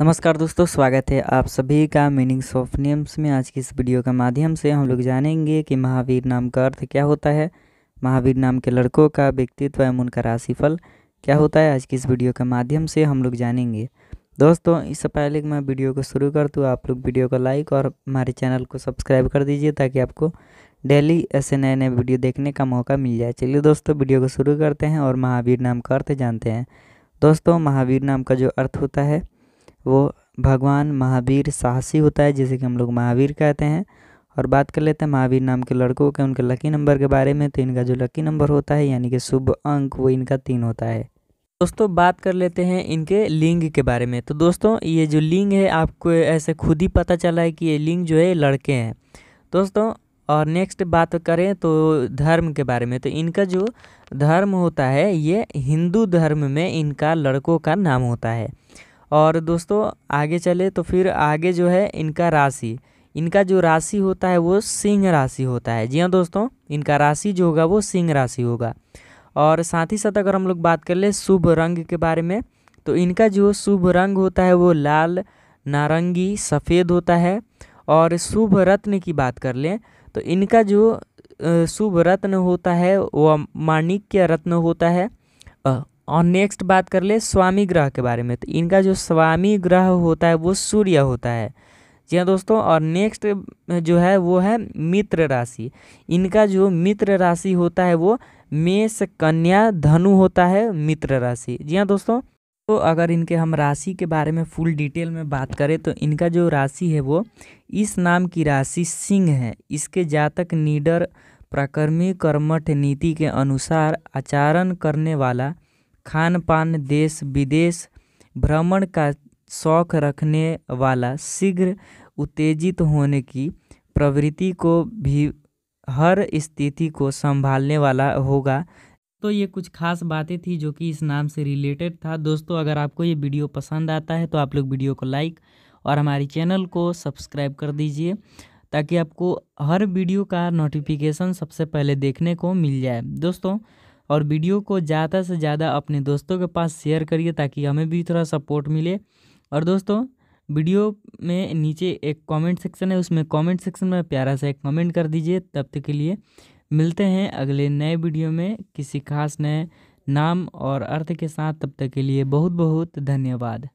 नमस्कार दोस्तों स्वागत है आप सभी का मीनिंग्स ऑफ नेम्स में आज की इस वीडियो के माध्यम से हम लोग जानेंगे कि महावीर नाम का अर्थ क्या होता है महावीर नाम के लड़कों का व्यक्तित्व एवं उनका राशिफल क्या होता है आज की इस वीडियो के माध्यम से हम लोग जानेंगे दोस्तों इससे पहले मैं वीडियो को शुरू कर दूँ आप लोग वीडियो को लाइक और हमारे चैनल को सब्सक्राइब कर दीजिए ताकि आपको डेली ऐसे नए नए वीडियो देखने का मौका मिल जाए चलिए दोस्तों वीडियो को शुरू करते हैं और महावीर नाम का अर्थ जानते हैं दोस्तों महावीर नाम का जो अर्थ होता है वो भगवान महावीर साहसी होता है जिसे कि हम लोग महावीर कहते हैं और बात कर लेते हैं महावीर नाम के लड़कों के उनके लकी नंबर के बारे में तो इनका जो लकी नंबर होता है यानी कि शुभ अंक वो इनका तीन होता है दोस्तों बात कर लेते हैं इनके लिंग के बारे में तो दोस्तों ये जो लिंग है आपको ऐसे खुद ही पता चला है कि ये लिंग जो है लड़के हैं दोस्तों और नेक्स्ट बात करें तो धर्म के बारे में तो इनका जो धर्म होता है ये हिंदू धर्म में इनका लड़कों का नाम होता है और दोस्तों आगे चले तो फिर आगे जो है इनका राशि इनका जो राशि होता है वो सिंह राशि होता है जी हाँ दोस्तों इनका राशि जो होगा वो सिंह राशि होगा और साथ ही साथ अगर हम लोग बात कर ले शुभ रंग के बारे में तो इनका जो शुभ रंग होता है वो लाल नारंगी सफ़ेद होता है और शुभ रत्न की बात कर लें तो इनका जो शुभ रत्न होता है वह माणिक्य रत्न होता है और नेक्स्ट बात कर ले स्वामी ग्रह के बारे में तो इनका जो स्वामी ग्रह होता है वो सूर्य होता है जी हाँ दोस्तों और नेक्स्ट जो है वो है मित्र राशि इनका जो मित्र राशि होता है वो मेष कन्या धनु होता है मित्र राशि जी हाँ दोस्तों तो अगर इनके हम राशि के बारे में फुल डिटेल में बात करें तो इनका जो राशि है वो इस नाम की राशि सिंह है इसके जातक नीडर प्रकर्मी कर्मठ नीति के अनुसार आचरण करने वाला खान पान देश विदेश भ्रमण का शौक रखने वाला शीघ्र उत्तेजित होने की प्रवृत्ति को भी हर स्थिति को संभालने वाला होगा तो ये कुछ खास बातें थी जो कि इस नाम से रिलेटेड था दोस्तों अगर आपको ये वीडियो पसंद आता है तो आप लोग वीडियो को लाइक और हमारी चैनल को सब्सक्राइब कर दीजिए ताकि आपको हर वीडियो का नोटिफिकेशन सबसे पहले देखने को मिल जाए दोस्तों और वीडियो को ज़्यादा से ज़्यादा अपने दोस्तों के पास शेयर करिए ताकि हमें भी थोड़ा सपोर्ट मिले और दोस्तों वीडियो में नीचे एक कमेंट सेक्शन है उसमें कमेंट सेक्शन में प्यारा सा एक कमेंट कर दीजिए तब तक के लिए मिलते हैं अगले नए वीडियो में किसी खास नए नाम और अर्थ के साथ तब तक के लिए बहुत बहुत धन्यवाद